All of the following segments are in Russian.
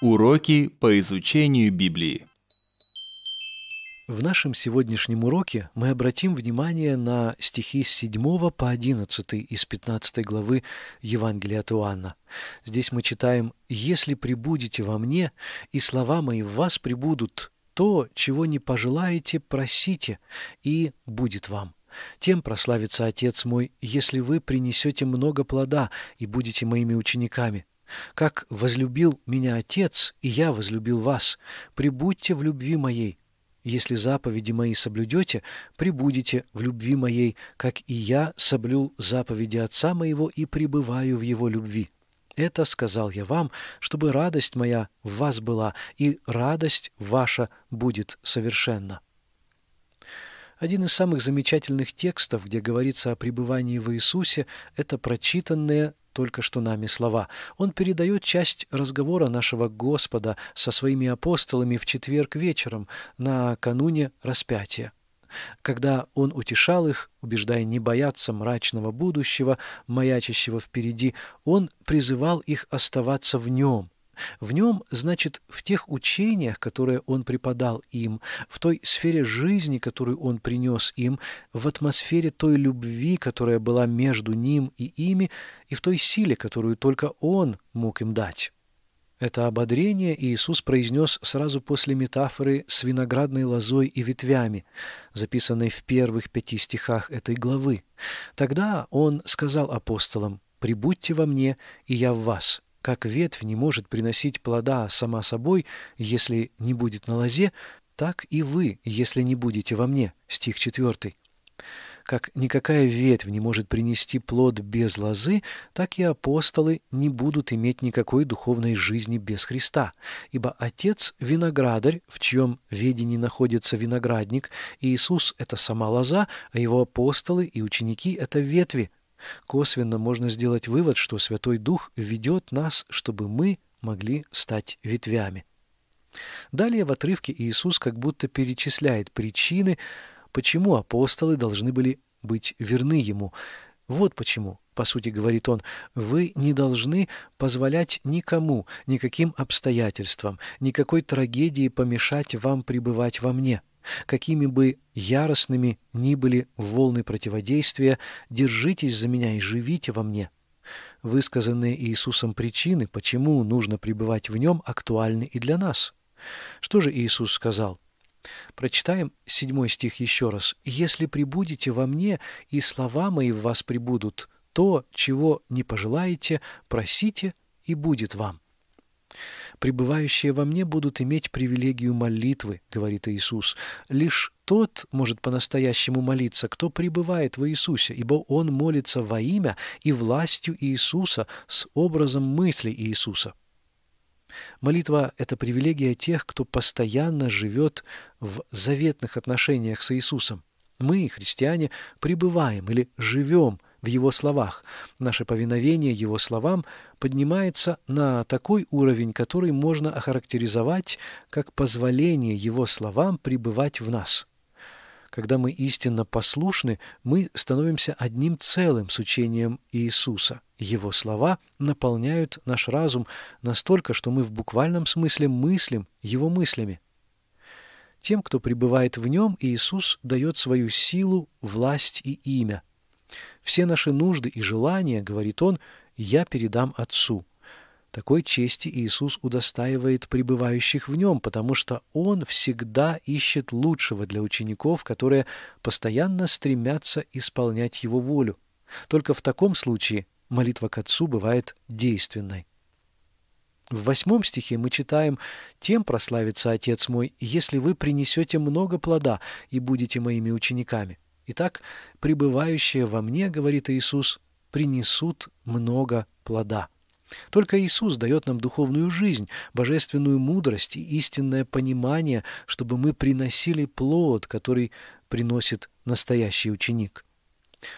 Уроки по изучению Библии. В нашем сегодняшнем уроке мы обратим внимание на стихи с 7 по 11 из 15 главы Евангелия от Иоанна. Здесь мы читаем «Если прибудете во мне, и слова мои в вас прибудут, то, чего не пожелаете, просите, и будет вам». Тем прославится Отец мой, если вы принесете много плода и будете моими учениками, как возлюбил меня Отец, и я возлюбил вас, прибудьте в любви моей. Если заповеди мои соблюдете, прибудете в любви моей, как и я соблюл заповеди Отца моего и пребываю в его любви. Это сказал я вам, чтобы радость моя в вас была, и радость ваша будет совершенна. Один из самых замечательных текстов, где говорится о пребывании в Иисусе, это прочитанное только что нами слова. Он передает часть разговора нашего Господа со своими апостолами в четверг вечером, накануне распятия когда он утешал их, убеждая не бояться мрачного будущего, маячащего впереди, он призывал их оставаться в нем, в нем, значит, в тех учениях, которые он преподал им, в той сфере жизни, которую он принес им, в атмосфере той любви, которая была между ним и ими, и в той силе, которую только он мог им дать. Это ободрение Иисус произнес сразу после метафоры с виноградной лозой и ветвями, записанной в первых пяти стихах этой главы. Тогда Он сказал апостолам «Прибудьте во мне, и я в вас». Как ветвь не может приносить плода сама собой, если не будет на лозе, так и вы, если не будете во мне». Стих 4. Как никакая ветвь не может принести плод без лозы, так и апостолы не будут иметь никакой духовной жизни без Христа. Ибо Отец – виноградарь, в чьем ведении находится виноградник, и Иисус – это сама лоза, а его апостолы и ученики – это ветви, Косвенно можно сделать вывод, что Святой Дух ведет нас, чтобы мы могли стать ветвями. Далее в отрывке Иисус как будто перечисляет причины, почему апостолы должны были быть верны Ему. Вот почему, по сути, говорит он, вы не должны позволять никому, никаким обстоятельствам, никакой трагедии помешать вам пребывать во мне. Какими бы яростными ни были волны противодействия, держитесь за меня и живите во мне. Высказанные Иисусом причины, почему нужно пребывать в нем, актуальны и для нас. Что же Иисус сказал? Прочитаем седьмой стих еще раз. «Если прибудете во мне, и слова мои в вас прибудут, то, чего не пожелаете, просите, и будет вам» пребывающие во мне будут иметь привилегию молитвы, говорит Иисус. Лишь тот может по-настоящему молиться, кто пребывает в Иисусе, ибо он молится во имя и властью Иисуса с образом мысли Иисуса. Молитва – это привилегия тех, кто постоянно живет в заветных отношениях с Иисусом. Мы, христиане, пребываем или живем в его словах. Наше повиновение его словам поднимается на такой уровень, который можно охарактеризовать как позволение его словам пребывать в нас. Когда мы истинно послушны, мы становимся одним целым с учением Иисуса. Его слова наполняют наш разум настолько, что мы в буквальном смысле мыслим его мыслями. Тем, кто пребывает в нем, Иисус дает свою силу, власть и имя. Все наши нужды и желания, говорит он, я передам Отцу. Такой чести Иисус удостаивает пребывающих в нем, потому что он всегда ищет лучшего для учеников, которые постоянно стремятся исполнять его волю. Только в таком случае молитва к Отцу бывает действенной. В восьмом стихе мы читаем «Тем прославится Отец мой, если вы принесете много плода и будете моими учениками». Итак, пребывающие во мне, говорит Иисус, принесут много плода. Только Иисус дает нам духовную жизнь, божественную мудрость и истинное понимание, чтобы мы приносили плод, который приносит настоящий ученик.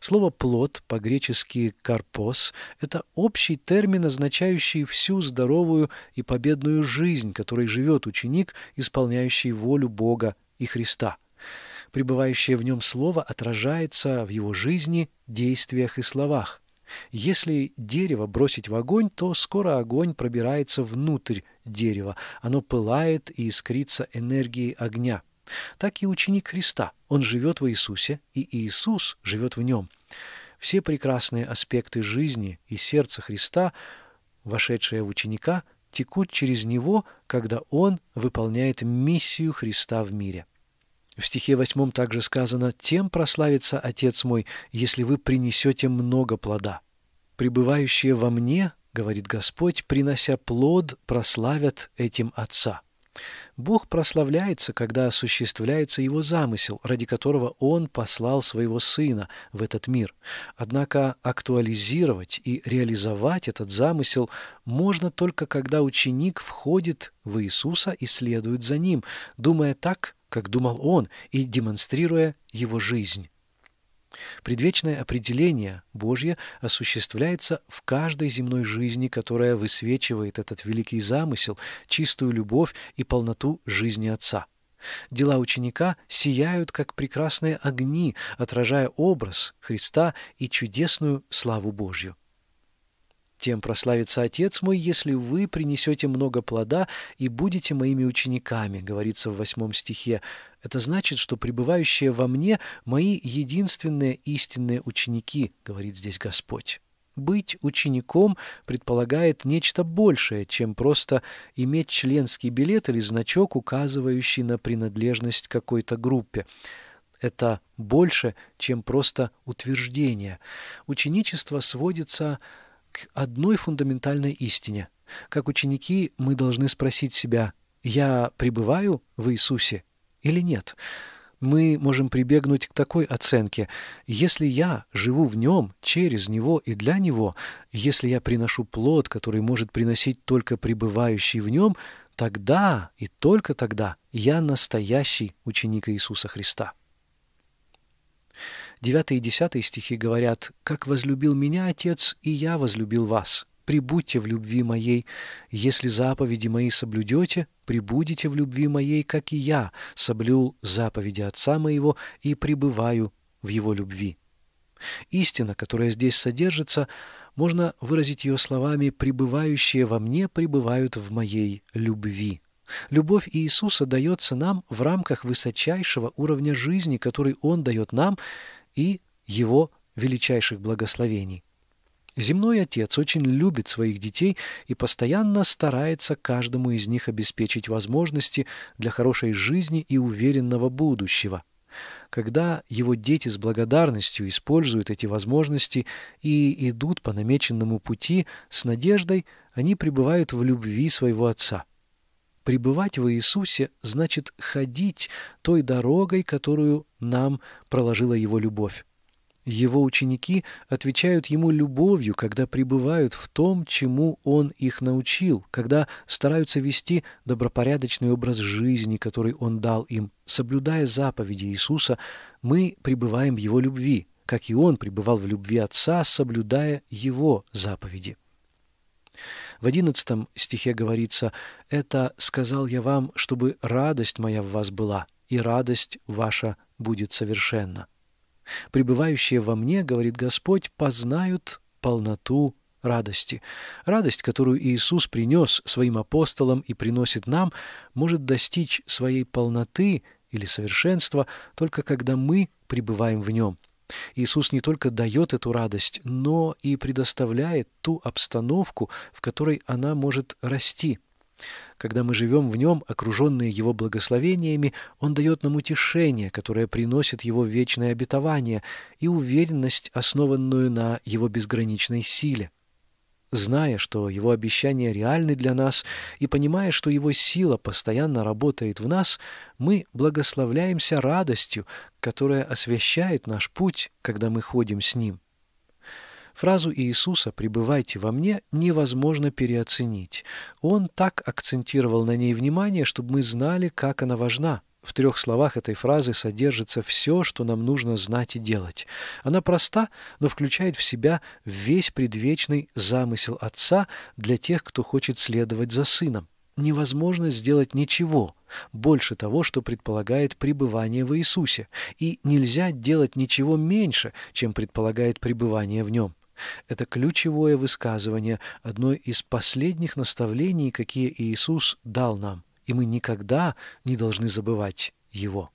Слово «плод» по-гречески «карпос» — это общий термин, означающий всю здоровую и победную жизнь, которой живет ученик, исполняющий волю Бога и Христа пребывающее в нем слово отражается в его жизни, действиях и словах. Если дерево бросить в огонь, то скоро огонь пробирается внутрь дерева, оно пылает и искрится энергией огня. Так и ученик Христа. Он живет в Иисусе, и Иисус живет в нем. Все прекрасные аспекты жизни и сердца Христа, вошедшие в ученика, текут через него, когда он выполняет миссию Христа в мире. В стихе восьмом также сказано «Тем прославится Отец мой, если вы принесете много плода». «Пребывающие во мне, — говорит Господь, — принося плод, прославят этим Отца». Бог прославляется, когда осуществляется его замысел, ради которого он послал своего сына в этот мир. Однако актуализировать и реализовать этот замысел можно только когда ученик входит в Иисуса и следует за ним, думая так, как думал он, и демонстрируя его жизнь. Предвечное определение Божье осуществляется в каждой земной жизни, которая высвечивает этот великий замысел, чистую любовь и полноту жизни Отца. Дела ученика сияют, как прекрасные огни, отражая образ Христа и чудесную славу Божью. Тем прославится Отец мой, если вы принесете много плода и будете моими учениками, говорится в восьмом стихе. Это значит, что пребывающие во мне мои единственные истинные ученики, говорит здесь Господь. Быть учеником предполагает нечто большее, чем просто иметь членский билет или значок, указывающий на принадлежность какой-то группе. Это больше, чем просто утверждение. Ученичество сводится к одной фундаментальной истине. Как ученики мы должны спросить себя, «Я пребываю в Иисусе или нет?» мы можем прибегнуть к такой оценке. Если я живу в нем, через него и для него, если я приношу плод, который может приносить только пребывающий в нем, тогда и только тогда я настоящий ученик Иисуса Христа. 9 и 10 стихи говорят «Как возлюбил меня Отец, и я возлюбил вас» прибудьте в любви моей. Если заповеди мои соблюдете, прибудете в любви моей, как и я соблюл заповеди Отца моего и пребываю в его любви». Истина, которая здесь содержится, можно выразить ее словами «пребывающие во мне пребывают в моей любви». Любовь Иисуса дается нам в рамках высочайшего уровня жизни, который Он дает нам, и его величайших благословений. Земной отец очень любит своих детей и постоянно старается каждому из них обеспечить возможности для хорошей жизни и уверенного будущего. Когда его дети с благодарностью используют эти возможности и идут по намеченному пути с надеждой, они пребывают в любви своего отца – Пребывать в Иисусе значит ходить той дорогой, которую нам проложила Его любовь. Его ученики отвечают Ему любовью, когда пребывают в том, чему Он их научил, когда стараются вести добропорядочный образ жизни, который Он дал им. Соблюдая заповеди Иисуса, мы пребываем в Его любви, как и Он пребывал в любви Отца, соблюдая Его заповеди. В одиннадцатом стихе говорится «Это сказал я вам, чтобы радость моя в вас была, и радость ваша будет совершенна». «Пребывающие во мне, — говорит Господь, — познают полноту радости. Радость, которую Иисус принес своим апостолам и приносит нам, может достичь своей полноты или совершенства только когда мы пребываем в нем. Иисус не только дает эту радость, но и предоставляет ту обстановку, в которой она может расти. Когда мы живем в нем, окруженные его благословениями, он дает нам утешение, которое приносит его вечное обетование и уверенность, основанную на его безграничной силе. Зная, что его обещания реальны для нас, и понимая, что его сила постоянно работает в нас, мы благословляемся радостью, которая освещает наш путь, когда мы ходим с ним. Фразу Иисуса «пребывайте во мне» невозможно переоценить. Он так акцентировал на ней внимание, чтобы мы знали, как она важна. В трех словах этой фразы содержится все, что нам нужно знать и делать. Она проста, но включает в себя весь предвечный замысел Отца для тех, кто хочет следовать за Сыном. Невозможно сделать ничего больше того, что предполагает пребывание в Иисусе, и нельзя делать ничего меньше, чем предполагает пребывание в Нем. Это ключевое высказывание, одно из последних наставлений, какие Иисус дал нам – и мы никогда не должны забывать его.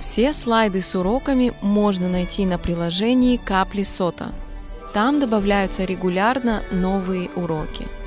Все слайды с уроками можно найти на приложении «Капли сота» Там добавляются регулярно новые уроки.